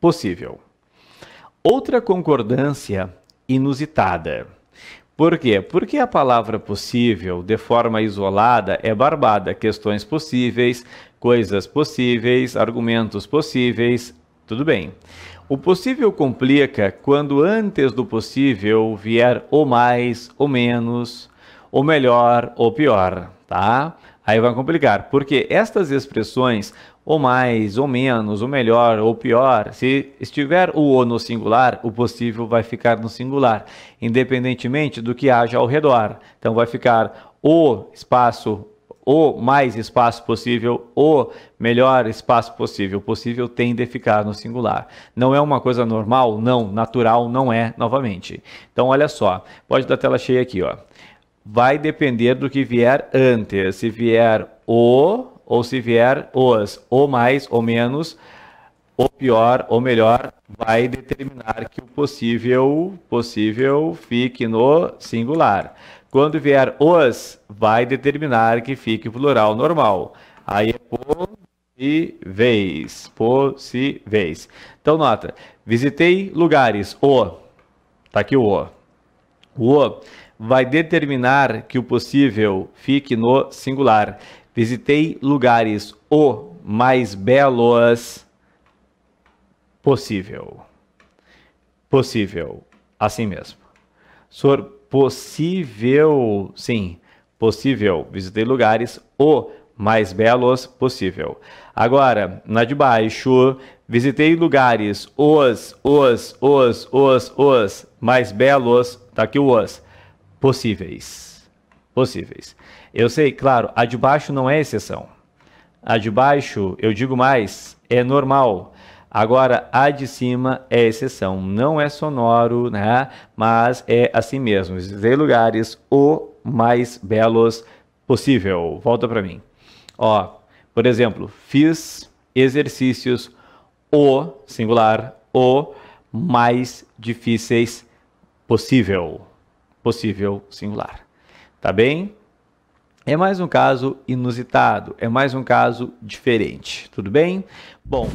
possível. Outra concordância inusitada. Por quê? Porque a palavra possível, de forma isolada, é barbada. Questões possíveis, coisas possíveis, argumentos possíveis, tudo bem. O possível complica quando antes do possível vier ou mais, ou menos, ou melhor, ou pior, tá? Aí vai complicar, porque estas expressões, ou mais, ou menos, ou melhor, ou pior, se estiver o o no singular, o possível vai ficar no singular, independentemente do que haja ao redor. Então vai ficar o espaço o mais espaço possível, o melhor espaço possível. Possível tem de ficar no singular. Não é uma coisa normal? Não. Natural não é, novamente. Então, olha só. Pode dar tela cheia aqui, ó vai depender do que vier antes. Se vier o ou se vier os, ou mais ou menos, ou pior ou melhor, vai determinar que o possível possível fique no singular. Quando vier os, vai determinar que fique o plural normal. Aí é possíveis, possíveis. Então nota, visitei lugares, o, tá aqui o o. O vai determinar que o possível fique no singular. Visitei lugares o mais belos possível. Possível, assim mesmo. Sor possível, sim, possível. Visitei lugares o mais belos possível. Agora, na de baixo, visitei lugares os, os, os, os, os mais belos, tá aqui o os possíveis. Possíveis. Eu sei, claro, a de baixo não é exceção. A de baixo, eu digo mais, é normal. Agora, a de cima é exceção, não é sonoro, né? Mas é assim mesmo. Visitei lugares o mais belos possível. Volta para mim. Ó, por exemplo, fiz exercícios o singular o mais difíceis possível possível singular. Tá bem? É mais um caso inusitado, é mais um caso diferente, tudo bem? Bom.